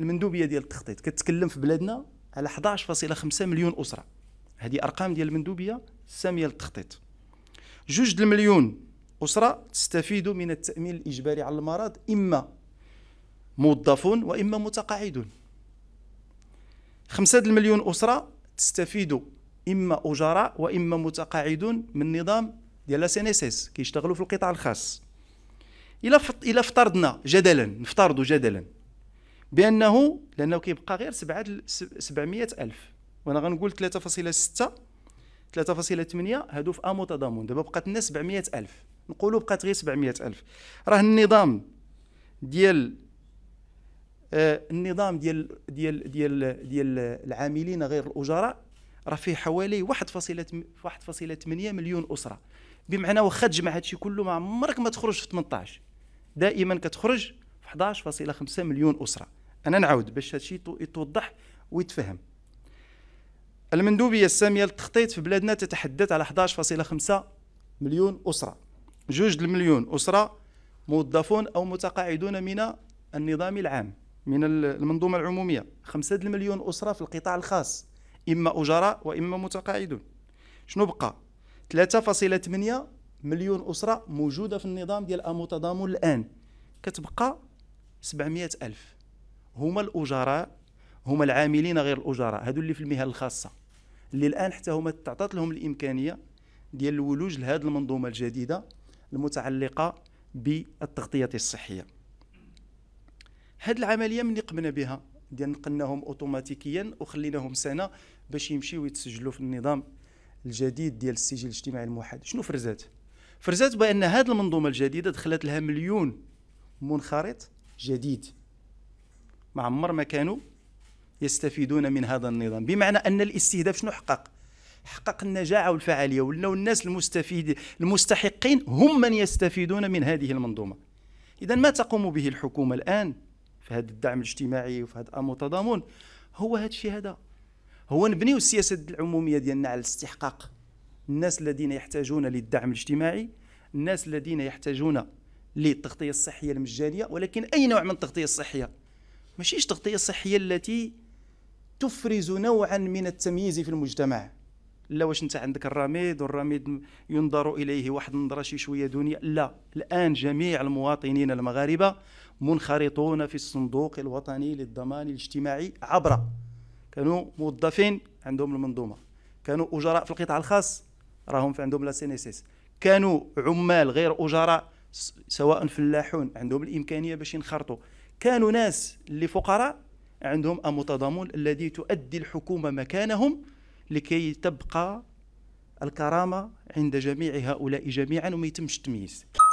المندوبيه ديال التخطيط كتكلم في بلادنا على 11.5 مليون اسره هذه ارقام ديال المندوبيه الساميه للتخطيط جوج المليون اسره تستفيد من التامين الاجباري على المرض اما موظفون واما متقاعدون خمسة المليون اسره تستفيد اما اجراء واما متقاعدون من نظام ديال لا ان كيشتغلوا في القطاع الخاص الا الى افترضنا جدلا نفترضوا جدلا بانه لانه كيبقى غير 7 700 الف وانا غنقول 3.6 3.8 هادو في امو تضامن دابا بقات لنا 700 الف نقولوا بقات غير 700 الف راه النظام ديال آه النظام ديال ديال ديال ديال العاملين غير الاجراء راه فيه حوالي 1.8 مليون اسره بمعنى واخا تجمع هادشي كله ما عمرك ما تخرج في 18 دائما كتخرج في 11.5 مليون اسره انا نعاود باش هادشي يتوضح ويتفهم المندوبيه الساميه للتخطيط في بلادنا تتحدث على 11.5 مليون اسره جوج المليون اسره موظفون او متقاعدون من النظام العام من المنظومه العموميه خمسة المليون اسره في القطاع الخاص اما اجراء واما متقاعدون شنو بقى 3.8 مليون اسره موجوده في النظام ديال امو الان كتبقى 700 الف هما الاجراء هما العاملين غير الاجراء هادو اللي في المهن الخاصه اللي الان حتى هما تعطات لهم الامكانيه ديال الولوج لهذه المنظومه الجديده المتعلقه بالتغطيه الصحيه هذه العمليه من قمنا بها ديال نقلناهم اوتوماتيكيا وخليناهم سنه باش يمشيو يتسجلوا في النظام الجديد ديال السجل الاجتماعي الموحد شنو فرزات فرزات بان هذه المنظومه الجديده دخلت لها مليون منخرط جديد ما عمر ما كانوا يستفيدون من هذا النظام بمعنى ان الاستهداف شنو حقق حقق النجاعه والفعاليه ولاو الناس المستفيد المستحقين هم من يستفيدون من هذه المنظومه اذا ما تقوم به الحكومه الان في هذا الدعم الاجتماعي وفي هذا الامر التضامن هو هذا الشيء هذا هو نبنيو السياسه العموميه ديالنا على الاستحقاق الناس الذين يحتاجون للدعم الاجتماعي الناس الذين يحتاجون للتغطيه الصحيه المجانيه ولكن اي نوع من التغطيه الصحيه ماشيش تغطية صحية التي تفرز نوعا من التمييز في المجتمع لا واش انت عندك الرميد والرميد ينظر اليه واحد النظره شي شويه دنيا لا الان جميع المواطنين المغاربه منخرطون في الصندوق الوطني للضمان الاجتماعي عبر كانوا موظفين عندهم المنظومه كانوا اجراء في القطاع الخاص راهم في عندهم لا سينيسيس كانوا عمال غير اجراء سواء فلاحون عندهم الامكانيه باش ينخرطوا كانوا ناس اللي فقراء عندهم المتضامن الذي تؤدي الحكومة مكانهم لكي تبقى الكرامة عند جميع هؤلاء جميعا وما يتمش التمييز